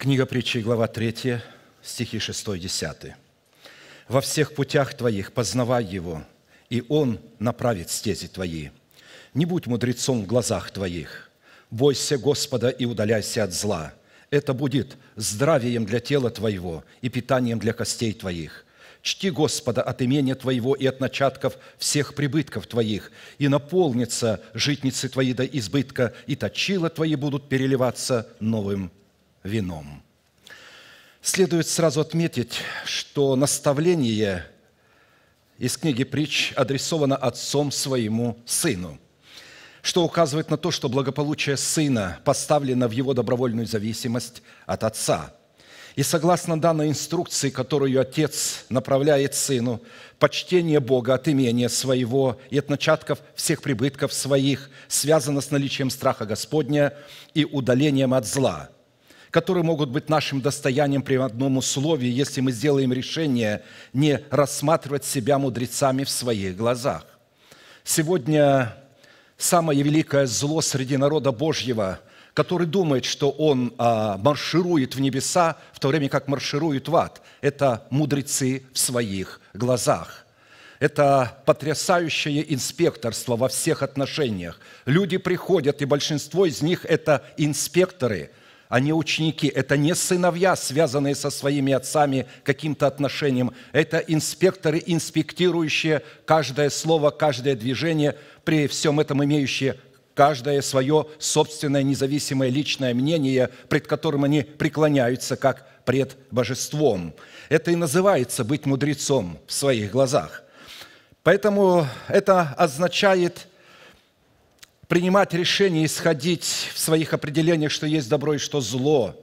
Книга притчи, глава 3, стихи 6-10. «Во всех путях твоих познавай его, и он направит стези твои. Не будь мудрецом в глазах твоих. Бойся Господа и удаляйся от зла. Это будет здравием для тела твоего и питанием для костей твоих. Чти Господа от имения твоего и от начатков всех прибытков твоих, и наполнится житницы твои до избытка, и точила твои будут переливаться новым вином. Следует сразу отметить, что наставление из книги притч адресовано отцом своему сыну, что указывает на то, что благополучие сына поставлено в его добровольную зависимость от отца. И согласно данной инструкции, которую отец направляет сыну, почтение Бога от имения своего и от начатков всех прибытков своих связано с наличием страха Господня и удалением от зла – которые могут быть нашим достоянием при одном условии, если мы сделаем решение не рассматривать себя мудрецами в своих глазах. Сегодня самое великое зло среди народа Божьего, который думает, что он а, марширует в небеса, в то время как марширует в ад, это мудрецы в своих глазах – это потрясающее инспекторство во всех отношениях. Люди приходят, и большинство из них – это инспекторы, они ученики, это не сыновья, связанные со своими отцами каким-то отношением. Это инспекторы, инспектирующие каждое слово, каждое движение, при всем этом имеющие каждое свое собственное независимое личное мнение, пред которым они преклоняются как пред божеством. Это и называется быть мудрецом в своих глазах. Поэтому это означает – принимать решения, исходить в своих определениях, что есть добро и что зло.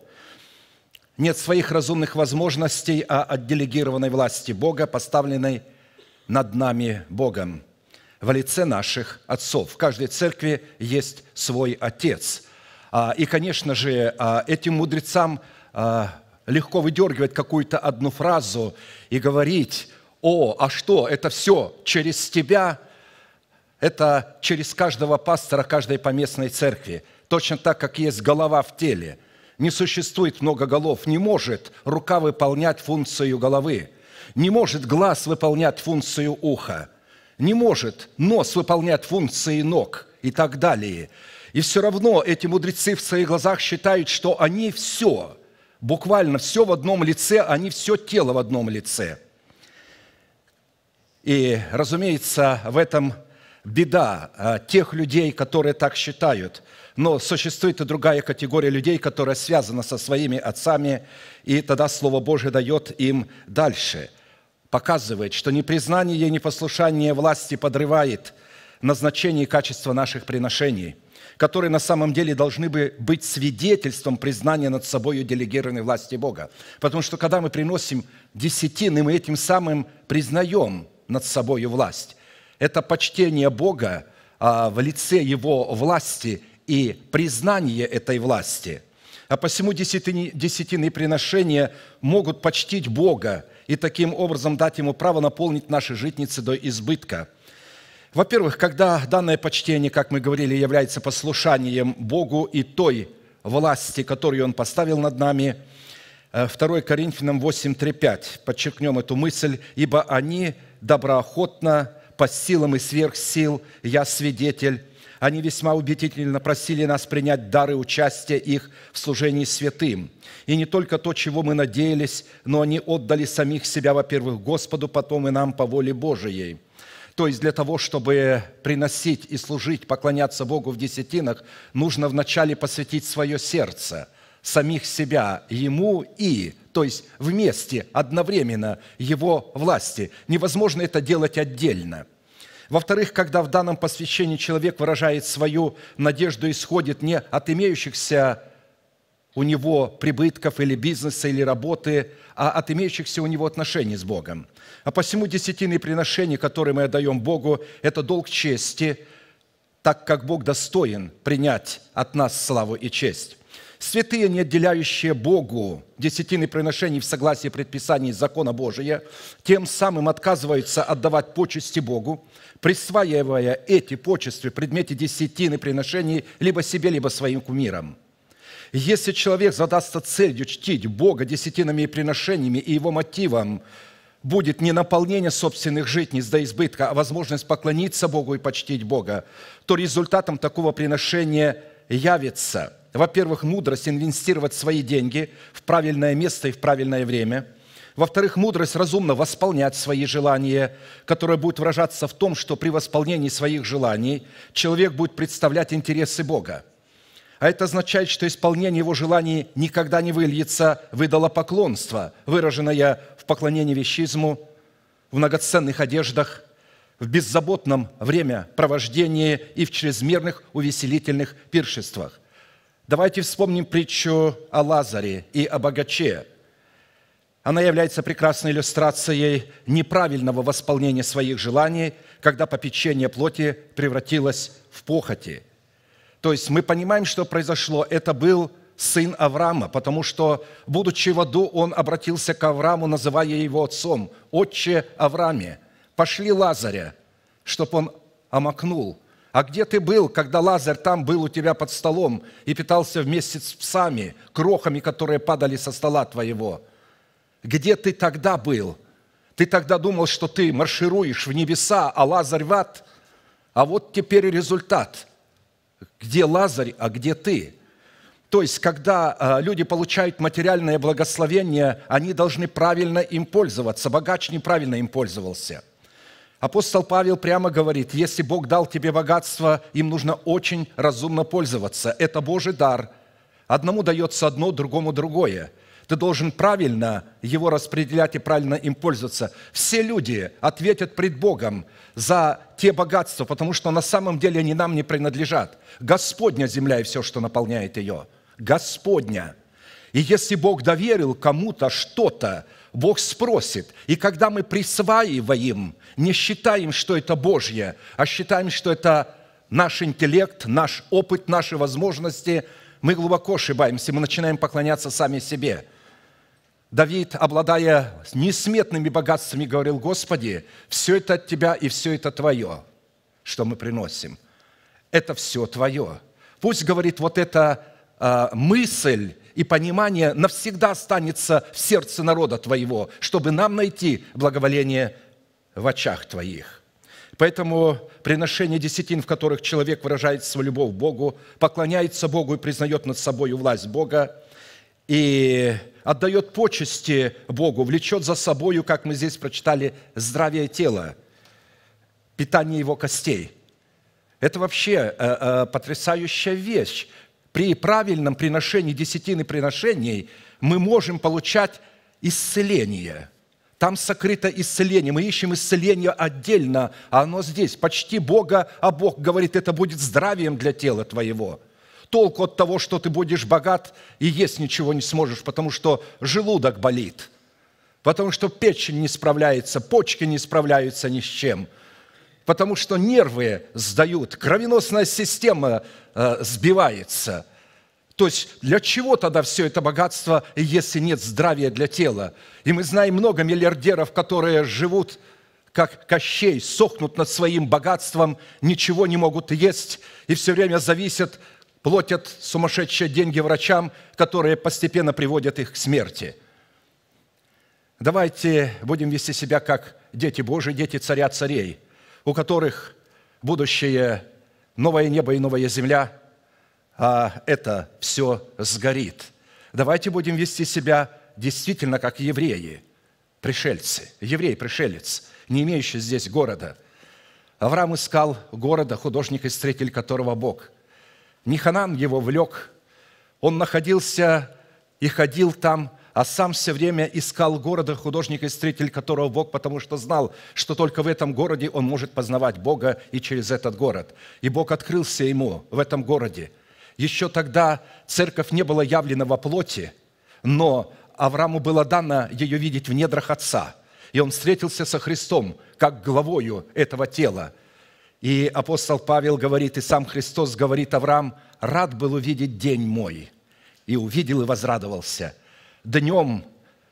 Нет своих разумных возможностей, а от делегированной власти Бога, поставленной над нами Богом в лице наших отцов. В каждой церкви есть свой отец. А, и, конечно же, а, этим мудрецам а, легко выдергивать какую-то одну фразу и говорить, о, а что, это все через тебя – это через каждого пастора каждой поместной церкви. Точно так, как есть голова в теле. Не существует много голов. Не может рука выполнять функцию головы. Не может глаз выполнять функцию уха. Не может нос выполнять функции ног и так далее. И все равно эти мудрецы в своих глазах считают, что они все, буквально все в одном лице, они все тело в одном лице. И, разумеется, в этом беда а, тех людей, которые так считают. Но существует и другая категория людей, которая связана со своими отцами, и тогда Слово Божие дает им дальше. Показывает, что непризнание и непослушание власти подрывает назначение и качество наших приношений, которые на самом деле должны бы быть свидетельством признания над собой делегированной власти Бога. Потому что когда мы приносим десятины, мы этим самым признаем над собой власть это почтение Бога а, в лице Его власти и признание этой власти. А посему десятины, десятины приношения могут почтить Бога и таким образом дать Ему право наполнить наши житницы до избытка – во-первых, когда данное почтение, как мы говорили, является послушанием Богу и той власти, которую Он поставил над нами, 2 э, Коринфянам 8, 3, 5, подчеркнем эту мысль, «Ибо они доброохотно по силам и сверх сил, я свидетель. Они весьма убедительно просили нас принять дары участия их в служении святым. И не только то, чего мы надеялись, но они отдали самих себя, во-первых, Господу, потом и нам по воле Божией. То есть для того, чтобы приносить и служить, поклоняться Богу в десятинах, нужно вначале посвятить свое сердце – самих себя ему и, то есть вместе, одновременно его власти. Невозможно это делать отдельно. Во-вторых, когда в данном посвящении человек выражает свою надежду, исходит не от имеющихся у него прибытков или бизнеса, или работы, а от имеющихся у него отношений с Богом. А посему десятины приношения, которые мы отдаем Богу, это долг чести, так как Бог достоин принять от нас славу и честь святые, не отделяющие Богу десятины приношений в согласии предписаний закона Божия, тем самым отказываются отдавать почести Богу, присваивая эти почести в предмете десятины приношений либо себе, либо своим кумирам. Если человек задастся целью чтить Бога десятинами и приношениями, и его мотивом будет не наполнение собственных житниц до избытка, а возможность поклониться Богу и почтить Бога, то результатом такого приношения явится – во-первых, мудрость инвестировать свои деньги в правильное место и в правильное время. Во-вторых, мудрость разумно восполнять свои желания, которое будет выражаться в том, что при восполнении своих желаний человек будет представлять интересы Бога. А это означает, что исполнение его желаний никогда не выльется в идолопоклонство, выраженное в поклонении вещизму, в многоценных одеждах, в беззаботном времяпровождении и в чрезмерных увеселительных пиршествах. Давайте вспомним притчу о Лазаре и о богаче. Она является прекрасной иллюстрацией неправильного восполнения своих желаний, когда попечение плоти превратилось в похоти. То есть мы понимаем, что произошло. Это был сын Авраама, потому что, будучи в аду, он обратился к Аврааму, называя его отцом, «Отче Аврааме, пошли Лазаря, чтобы он омакнул а где ты был, когда Лазарь там был у тебя под столом и питался вместе с псами, крохами, которые падали со стола твоего? Где ты тогда был? Ты тогда думал, что ты маршируешь в небеса, а Лазарь в ад? А вот теперь результат. Где Лазарь, а где ты? То есть, когда э, люди получают материальное благословение, они должны правильно им пользоваться. Богач неправильно им пользовался – Апостол Павел прямо говорит, если Бог дал тебе богатство, им нужно очень разумно пользоваться. Это Божий дар. Одному дается одно, другому другое. Ты должен правильно его распределять и правильно им пользоваться. Все люди ответят пред Богом за те богатства, потому что на самом деле они нам не принадлежат. Господня земля и все, что наполняет ее. Господня. И если Бог доверил кому-то что-то, Бог спросит. И когда мы присваиваем, не считаем, что это Божье, а считаем, что это наш интеллект, наш опыт, наши возможности, мы глубоко ошибаемся, мы начинаем поклоняться сами себе. Давид, обладая несметными богатствами, говорил, «Господи, все это от Тебя и все это Твое, что мы приносим. Это все Твое». Пусть, говорит, вот эта э, мысль и понимание навсегда останется в сердце народа Твоего, чтобы нам найти благоволение в очах Твоих. Поэтому приношение десятин, в которых человек выражает свою любовь Богу, поклоняется Богу и признает над собой власть Бога, и отдает почести Богу, влечет за собою, как мы здесь прочитали, здравие тела, питание его костей. Это вообще э, э, потрясающая вещь, при правильном приношении десятины приношений мы можем получать исцеление. Там сокрыто исцеление. Мы ищем исцеление отдельно, а оно здесь. Почти Бога, а Бог говорит, это будет здравием для тела твоего. Толку от того, что ты будешь богат и есть ничего не сможешь, потому что желудок болит, потому что печень не справляется, почки не справляются ни с чем – потому что нервы сдают, кровеносная система э, сбивается. То есть для чего тогда все это богатство, если нет здравия для тела? И мы знаем много миллиардеров, которые живут как кощей, сохнут над своим богатством, ничего не могут есть и все время зависят, платят сумасшедшие деньги врачам, которые постепенно приводят их к смерти. Давайте будем вести себя как дети Божии, дети царя царей – у которых будущее новое небо и новая земля, а это все сгорит. Давайте будем вести себя действительно как евреи, пришельцы, еврей-пришелец, не имеющий здесь города. Авраам искал города, художник и строитель которого Бог. Ниханан его влек, он находился и ходил там а сам все время искал города художника и строитель которого Бог, потому что знал, что только в этом городе он может познавать Бога и через этот город. И Бог открылся ему в этом городе. Еще тогда церковь не была явлена во плоти, но Аврааму было дано ее видеть в недрах Отца. И он встретился со Христом, как главою этого тела. И апостол Павел говорит, и сам Христос говорит Авраам, «Рад был увидеть день мой». И увидел и возрадовался – днем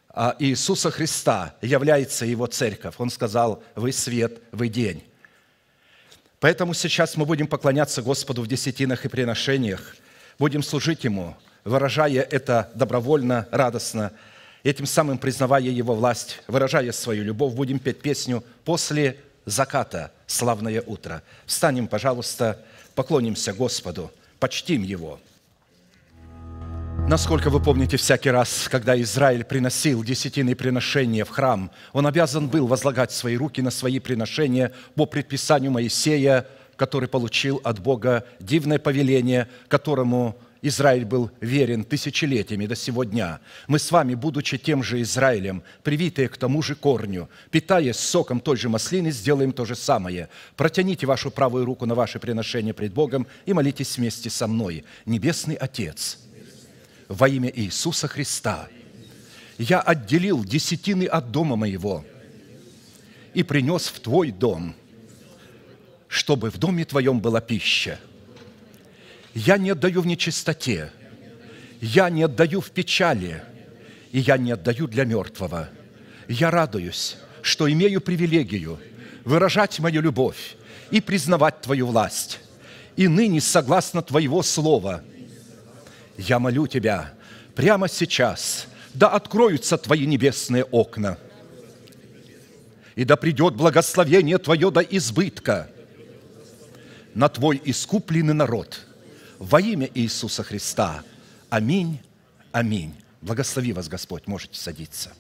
а, Иисуса Христа является Его церковь. Он сказал, вы свет, вы день. Поэтому сейчас мы будем поклоняться Господу в десятинах и приношениях, будем служить Ему, выражая это добровольно, радостно, этим самым признавая Его власть, выражая свою любовь, будем петь песню «После заката славное утро». Встанем, пожалуйста, поклонимся Господу, почтим Его – Насколько вы помните, всякий раз, когда Израиль приносил десятины приношения в храм, он обязан был возлагать свои руки на свои приношения по предписанию Моисея, который получил от Бога дивное повеление, которому Израиль был верен тысячелетиями до сего дня. Мы с вами, будучи тем же Израилем, привитые к тому же корню, питаясь соком той же маслины, сделаем то же самое. Протяните вашу правую руку на ваше приношение пред Богом и молитесь вместе со мной. Небесный Отец – во имя Иисуса Христа. Я отделил десятины от дома моего и принес в твой дом, чтобы в доме твоем была пища. Я не отдаю в нечистоте, я не отдаю в печали, и я не отдаю для мертвого. Я радуюсь, что имею привилегию выражать мою любовь и признавать Твою власть. И ныне, согласно Твоего Слова – я молю Тебя, прямо сейчас, да откроются Твои небесные окна, и да придет благословение Твое до избытка на Твой искупленный народ. Во имя Иисуса Христа. Аминь. Аминь. Благослови вас, Господь. Можете садиться.